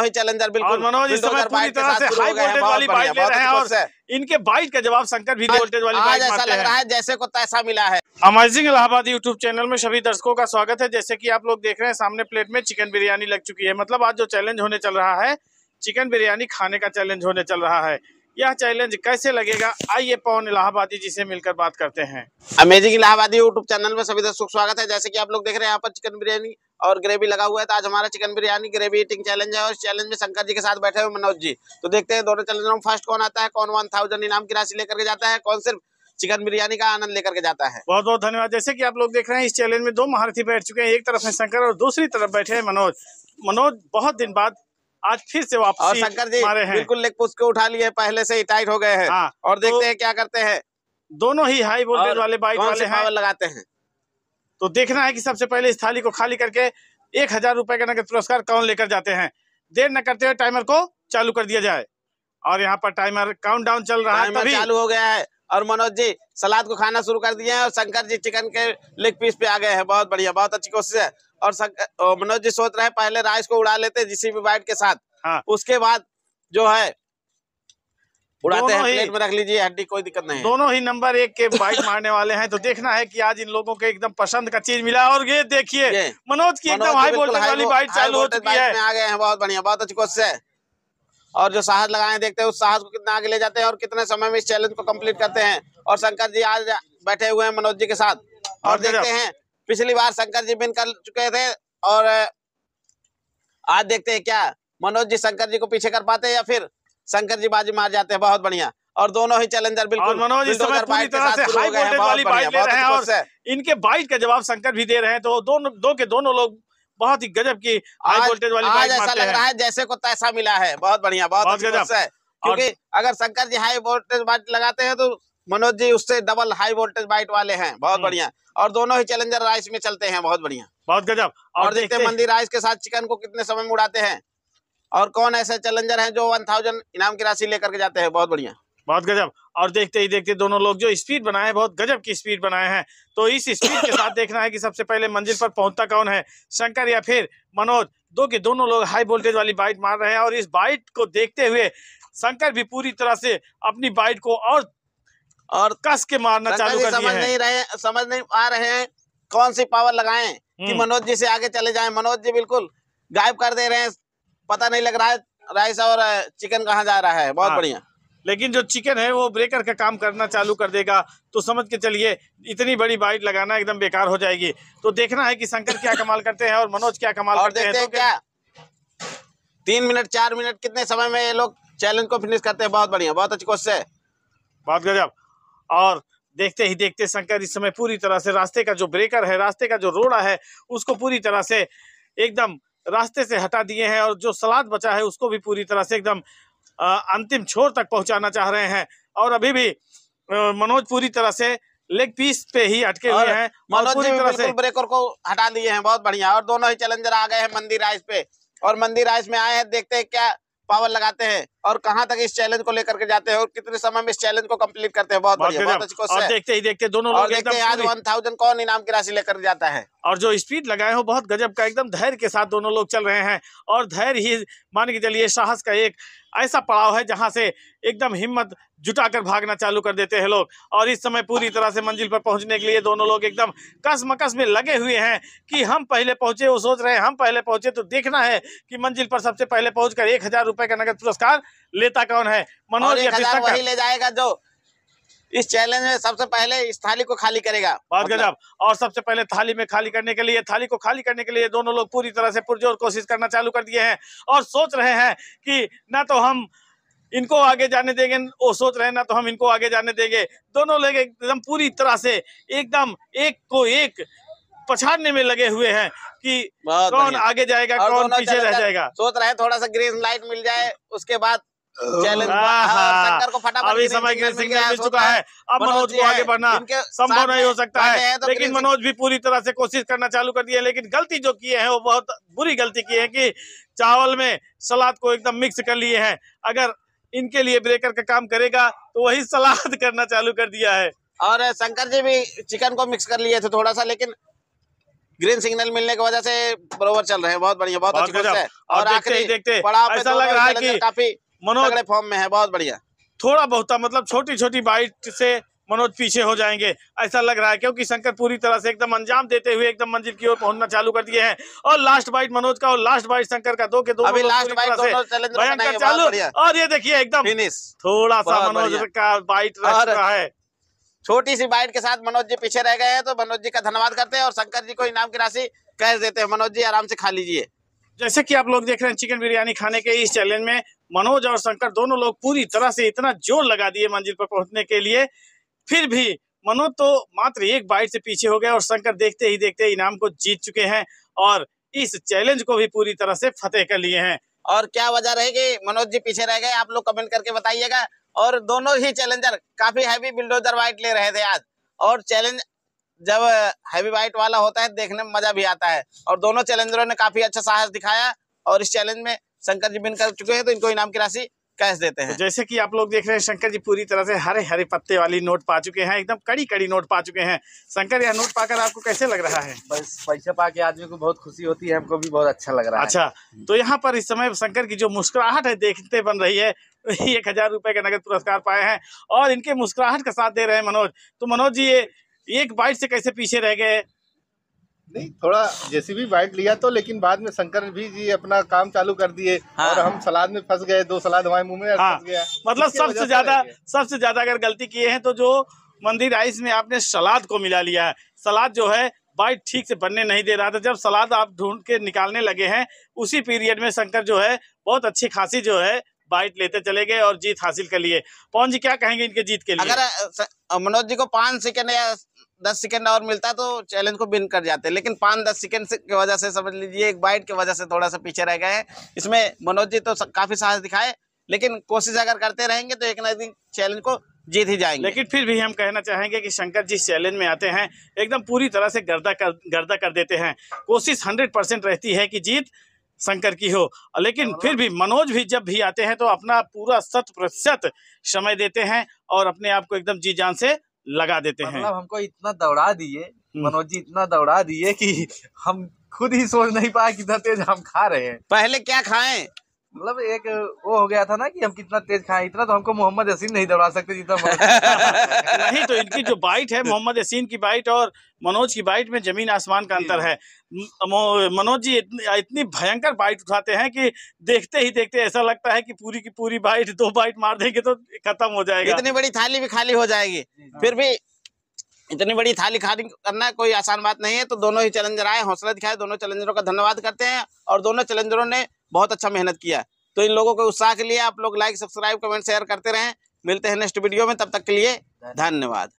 हुई चैलेंजर बिल्कुल मनोज इस समय पूरी तरह से हाई वोल्टेज वाली बाइक ले रहे हैं और इनके बाइक का जवाब शंकर भी वोल्टेज वाली बाइक ऐसा लग रहा है जैसे को तैसा मिला है अमेजिंग इलाहाबाद यूट्यूब चैनल में सभी दर्शकों का स्वागत है जैसे की आप लोग देख रहे हैं सामने प्लेट में चिकन बिरयानी लग चुकी है मतलब आज जो चैलेंज होने चल रहा है चिकन बिरयानी खाने का चैलेंज होने चल रहा है यह चैलेंज कैसे लगेगा आइए पवन इलाहाबादी जी से मिलकर बात करते हैं अमेजिंग इलाहाबादी यूट्यूब चैनल में सभी दर्शक स्वागत है जैसे कि आप लोग देख रहे हैं यहाँ पर चिकन बिरयानी और ग्रेवी लगा हुआ है तो आज हमारा chicken biryani gravy eating challenge है और चैलेंज में शंकर जी के साथ बैठे हुए मनोज जी तो देखते हैं दोनों चैलेंज में फर्स्ट कौन आता है कौन वन थाउजेंड इनाम की राशि लेकर के जाता है कौन सिर्फ चिकन बिरयानी का आनंद लेकर के जाता है बहुत बहुत धन्यवाद जैसे कि आप लोग देख रहे हैं इस चैलेंज में दो महारथी बैठ चुके हैं एक तरफ है शंकर और दूसरी तरफ बैठे हैं मनोज मनोज बहुत दिन बाद आज फिर से वापस और शंकर जी मारे हैं बिल्कुल लेग पुश को उठा लिए पहले से ही टाइट हो गए हैं हाँ, और तो देखते तो हैं क्या करते हैं दोनों ही हाई वोल्टेज वाले बाइक वाले हैं लगाते हैं तो देखना है कि सबसे पहले इस थाली को खाली करके एक हजार रूपए का नगद पुरस्कार कौन लेकर जाते हैं देर न करते हुए टाइमर को चालू कर दिया जाए और यहाँ पर टाइमर काउंटडाउन चल रहा है चालू हो गया है और मनोज जी सलाद को खाना शुरू कर दिए हैं और शंकर जी चिकन के लेग पीस पे आ गए हैं बहुत बढ़िया बहुत अच्छी कोशिश है और मनोज जी सोच रहे हैं पहले राइस को उड़ा लेते जिस भी बाइट के साथ हाँ। उसके बाद जो है उड़ाते हैं प्लेट में रख लीजिए हड्डी कोई दिक्कत नहीं दोनों ही नंबर एक के बाइक मारने वाले हैं तो देखना है कि आज इन लोगों के एकदम पसंद का चीज मिला और ये देखिए मनोज की एकदम हाई वोल्टेज वाली बाइक चालू हो चुकी है आ गए हैं बहुत बढ़िया बहुत अच्छी कोशिश है और जो साहस लगाए देखते हैं उस साहस को कितना आगे ले जाते हैं और कितने समय में इस चैलेंज को कम्प्लीट करते हैं और शंकर जी आज बैठे हुए हैं मनोज जी के साथ और हाँ देखते हाँ। हैं पिछली बार शंकर जी बिन कर चुके थे और आज देखते हैं क्या मनोज जी शंकर जी को पीछे कर पाते हैं या फिर शंकर जी बाजी मार जाते हैं बहुत बढ़िया और दोनों ही चैलेंजर बिल्कुल मनोज इस समय पूरी तरह से हाई वोल्टेज वाली बाइक ले रहे हैं और इनके बाइक का जवाब शंकर भी दे रहे हैं तो दोनों दो के दोनों लोग बहुत ही गजब की हाई वोल्टेज वाली आज ऐसा लग रहा है जैसे को तैसा मिला है बहुत बढ़िया बहुत गजब है क्योंकि अगर Shankar ji high voltage bite लगाते हैं तो मनोज जी उससे डबल हाई वोल्टेज बाइट वाले हैं बहुत हम्म। बढ़िया और दोनों ही चैलेंजर राइस में चलते हैं बहुत बढ़िया बहुत गजब और, और देखते हैं मंदिर राइस के साथ चिकन को कितने समय में उड़ाते हैं और कौन ऐसे चैलेंजर हैं जो वन थाउजेंड इनाम की राशि लेकर के जाते हैं बहुत बढ़िया बहुत गजब और देखते ही देखते दोनों लोग जो स्पीड बनाए हैं बहुत गजब की स्पीड बनाए हैं तो इस स्पीड के साथ देखना है कि सबसे पहले मंजिल पर पहुंचता कौन है शंकर या फिर मनोज दो के दोनों लोग हाई वोल्टेज वाली बाइट मार रहे हैं और इस बाइट को देखते हुए शंकर भी पूरी तरह से अपनी बाइट को और और कस के मारना चालू कर समझ नहीं रहे समझ नहीं आ रहे हैं कौन सी पावर लगाए की मनोज जी से आगे चले जाए मनोज जी बिल्कुल गायब कर दे रहे हैं पता नहीं लग रहा है राइस और चिकन कहाँ जा रहा है बहुत हाँ। बढ़िया लेकिन जो चिकन है वो ब्रेकर का काम करना चालू कर देगा तो समझ के चलिए इतनी बड़ी बाइट लगाना एकदम बेकार हो जाएगी तो देखना है कि शंकर क्या कमाल करते हैं और मनोज क्या कमाल और करते हैं तो क्या तीन मिनट चार मिनट कितने समय में ये लोग चैलेंज को फिनिश करते हैं बहुत बढ़िया बहुत अच्छी क्वेश्चन है बहुत गजब और देखते ही देखते शंकर इस समय पूरी तरह से रास्ते का जो ब्रेकर है रास्ते का जो रोड़ा है उसको पूरी तरह से एकदम रास्ते से हटा दिए हैं और जो सलाद बचा है उसको भी पूरी तरह से एकदम अंतिम छोर तक पहुंचाना चाह रहे हैं और अभी भी मनोज पूरी तरह से लेग पीस पे ही अटके हुए हैं मनोज पूरी तरह से ब्रेकर को हटा दिए हैं बहुत बढ़िया और दोनों ही चैलेंजर आ गए हैं मंदिर आइस पे और मंदिर आइस में आए हैं देखते हैं क्या पावर लगाते हैं और कहाँ तक इस चैलेंज को लेकर के जाते हैं और कितने समय में इस चैलेंज को कंप्लीट करते हैं बहुत बढ़िया बहुत अच्छी देखते ही देखते और हैं कौन इनाम की राशि लेकर जाता है और जो स्पीड लगाए हो बहुत गजब का एकदम धैर्य के साथ दोनों लोग चल रहे हैं और धैर्य ही मान के चलिए साहस का एक ऐसा पड़ाव है जहाँ से एकदम हिम्मत जुटाकर भागना चालू कर देते हैं लोग और इस समय पूरी तरह से मंजिल पर पहुंचने के लिए दोनों लोग एकदम कस मकस में लगे हुए हैं कि हम पहले पहुंचे वो सोच रहे हैं हम पहले पहुंचे तो देखना है कि मंजिल पर सबसे पहले पहुंचकर एक हजार रुपए का नगद पुरस्कार लेता कौन है मनोज वही ले जाएगा जो इस चैलेंज में सबसे पहले इस थाली को खाली करेगा बहुत मतलब गजब और सबसे पहले थाली में खाली करने के लिए थाली को खाली करने के लिए दोनों लोग पूरी तरह से पुरजोर कोशिश करना चालू कर दिए हैं और सोच रहे हैं कि ना तो हम इनको आगे जाने देंगे वो सोच रहे हैं ना तो हम इनको आगे जाने देंगे दोनों लोग एकदम पूरी तरह से एकदम एक को एक पछाड़ने में लगे हुए हैं कि कौन आगे जाएगा कौन पीछे रह जाएगा सोच रहे थोड़ा सा ग्रीन लाइट मिल जाए उसके बाद चैलेंज को अभी समय ग्रीन सिग्नल मिल चुका है अब मनोज को आगे बढ़ना संभव नहीं हो सकता है तो लेकिन मनोज भी पूरी तरह से कोशिश करना चालू कर दिया लेकिन गलती जो किए हैं वो बहुत बुरी गलती की है की चावल में सलाद को एकदम मिक्स कर लिए है अगर इनके लिए ब्रेकर का काम करेगा तो वही सलाद करना चालू कर दिया है और शंकर जी भी चिकन को मिक्स कर लिए थे थोड़ा सा लेकिन ग्रीन सिग्नल मिलने की वजह से बरोबर चल रहे हैं बहुत बढ़िया बहुत अच्छी है और आखिरी देखते ऐसा लग रहा है की काफी मनोज फॉर्म में है बहुत बढ़िया थोड़ा बहुत मतलब छोटी छोटी बाइट से मनोज पीछे हो जाएंगे ऐसा लग रहा है क्योंकि शंकर पूरी तरह से एकदम अंजाम देते हुए एकदम मंजिल की ओर पहुंचना चालू कर दिए हैं और लास्ट बाइट मनोज का और लास्ट बाइट शंकर का दो के दो अभी लास्ट बाइट भयंकर चालू और ये देखिए एकदम थोड़ा सा मनोज का बाइट रहा है छोटी सी बाइट के साथ मनोज जी पीछे रह गए हैं तो मनोज जी का धन्यवाद करते हैं और शंकर जी को इनाम की राशि कैश देते हैं मनोज जी आराम से खा लीजिए जैसे कि आप लोग देख रहे हैं चिकन बिरयानी खाने के इस चैलेंज में मनोज और शंकर दोनों लोग पूरी तरह से इतना जोर लगा दिए मंजिल पर पहुंचने के लिए फिर भी मनोज तो मात्र एक बाइट से पीछे हो गए और शंकर देखते ही देखते इनाम को जीत चुके हैं और इस चैलेंज को भी पूरी तरह से फतेह कर लिए हैं और क्या वजह रहेगी मनोज जी पीछे रह गए आप लोग कमेंट करके बताइएगा और दोनों ही चैलेंजर काफी हैवी बिल्डोजर वाइट ले रहे थे आज और चैलेंज जब हैवी वाइट वाला होता है देखने में मजा भी आता है और दोनों चैलेंजरों ने काफी अच्छा साहस दिखाया और इस चैलेंज में शंकर जी बिन कर चुके हैं तो इनको इनाम की राशि कैश देते हैं तो जैसे कि आप लोग देख रहे हैं शंकर जी पूरी तरह से हरे हरे पत्ते वाली नोट पा चुके हैं एकदम कड़ी कड़ी नोट पा चुके हैं शंकर यह नोट पाकर आपको कैसे लग रहा है बस पैसे पा के आदमी को बहुत खुशी होती है हमको भी बहुत अच्छा लग रहा है अच्छा तो यहाँ पर इस समय शंकर की जो मुस्कुराहट है देखते बन रही है एक हजार रुपए के नगद पुरस्कार पाए हैं और इनके मुस्कुराहट का साथ दे रहे हैं मनोज तो मनोज जी ये एक बाइट से कैसे पीछे रह गए नहीं थोड़ा भी बाइट लिया तो लेकिन बाद में शंकर भी जी अपना काम चालू कर दिए हाँ। और हम सलाद में फंस गए दो सलाद हमारे मुंह में हाँ। फंस गया मतलब सबसे ज्यादा सबसे ज्यादा अगर गलती किए हैं तो जो मंदिर आइस में आपने सलाद को मिला लिया है सलाद जो है बाइट ठीक से बनने नहीं दे रहा था जब सलाद आप ढूंढ के निकालने लगे हैं उसी पीरियड में शंकर जो है बहुत अच्छी खासी जो है बाइट लेते चले गए और जीत हासिल कर लिए पवन जी क्या कहेंगे इनके जीत के लिए अगर मनोज जी को पांच सेकेंड या दस सेकेंड और मिलता तो चैलेंज को बिन कर जाते लेकिन पाँच दस सेकेंड से की वजह से समझ लीजिए एक बाइट की वजह से थोड़ा सा पीछे रह गए इसमें मनोज जी तो काफी साहस दिखाए लेकिन कोशिश अगर करते रहेंगे तो एक ना दिन चैलेंज को जीत ही जाएंगे लेकिन फिर भी हम कहना चाहेंगे कि शंकर जी चैलेंज में आते हैं एकदम पूरी तरह से गर्दा कर गर्दा कर देते हैं कोशिश 100 परसेंट रहती है कि जीत शंकर की हो लेकिन हाँ। फिर भी मनोज भी जब भी आते हैं तो अपना पूरा शत प्रतिशत समय देते हैं और अपने आप को एकदम जी जान से लगा देते हैं मतलब हमको इतना दौड़ा दिए हम्म। मनोज जी इतना दौड़ा दिए कि हम खुद ही सोच नहीं पाए कितना तेज हम खा रहे हैं पहले क्या खाएं मतलब एक वो हो गया था ना कि हम कितना तेज खाएं इतना तो हमको मोहम्मद यसीन नहीं दौड़ा सकते जितना नहीं तो इनकी जो बाइट है मोहम्मद यसीन की बाइट और मनोज की बाइट में जमीन आसमान का अंतर है मनोज जी इतनी, इतनी भयंकर बाइट उठाते हैं कि देखते ही देखते ऐसा लगता है कि पूरी की पूरी बाइट दो बाइट मार देंगे तो खत्म हो जाएगा इतनी बड़ी थाली भी खाली हो जाएगी फिर भी इतनी बड़ी थाली खाली करना कोई आसान बात नहीं है तो दोनों ही चैलेंजर आए हौसला दिखाए दोनों चैलेंजरों का धन्यवाद करते हैं और दोनों चैलेंजरों ने बहुत अच्छा मेहनत किया है तो इन लोगों के उत्साह के लिए आप लोग लाइक सब्सक्राइब कमेंट शेयर करते रहें मिलते हैं नेक्स्ट वीडियो में तब तक के लिए धन्यवाद